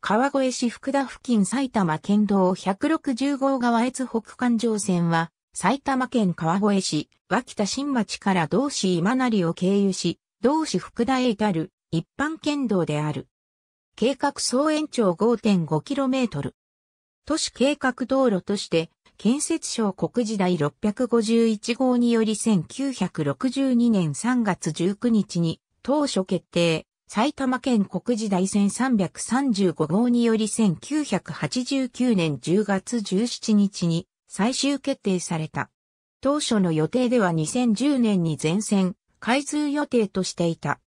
川越市福田付近埼玉県道160号川越北環状線は、埼玉県川越市、脇田新町から同市今成を経由し、同市福田へ至る一般県道である。計画総延長 5.5km。都市計画道路として、建設省国時代651号により1962年3月19日に当初決定、埼玉県国時大線335号により1989年10月17日に最終決定された。当初の予定では2010年に全線開通予定としていた。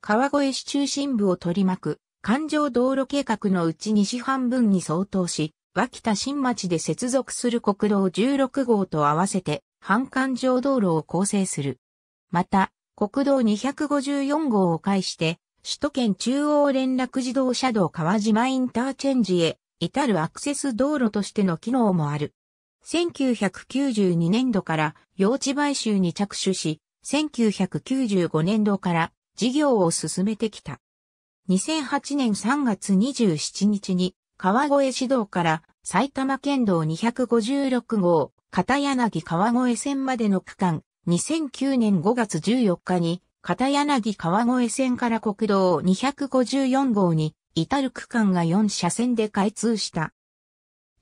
川越市中心部を取り巻く環状道路計画のうち西半分に相当し、脇田新町で接続する国道16号と合わせて半環状道路を構成する。また、国道254号を介して首都圏中央連絡自動車道川島インターチェンジへ至るアクセス道路としての機能もある。1992年度から用地買収に着手し、1995年度から事業を進めてきた。2008年3月27日に川越市道から埼玉県道256号、片柳川越線までの区間、2009年5月14日に片柳川越線から国道254号に至る区間が4車線で開通した。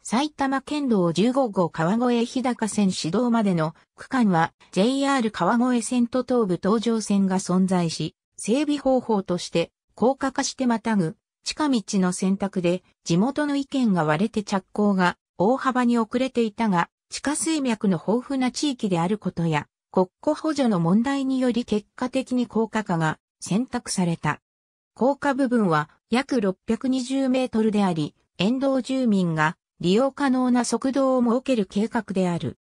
埼玉県道15号川越日高線始動までの区間は JR 川越線と東武東上線が存在し、整備方法として高架化してまたぐ近道の選択で地元の意見が割れて着工が大幅に遅れていたが、地下水脈の豊富な地域であることや、国庫補助の問題により結果的に高架化が選択された。高架部分は約620メートルであり、沿道住民が利用可能な速度を設ける計画である。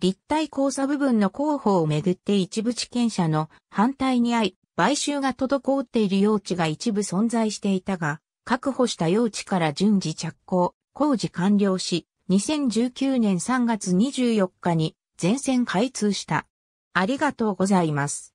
立体交差部分の候補をめぐって一部地権者の反対に合い、買収が滞っている用地が一部存在していたが、確保した用地から順次着工、工事完了し、2019年3月24日に全線開通した。ありがとうございます。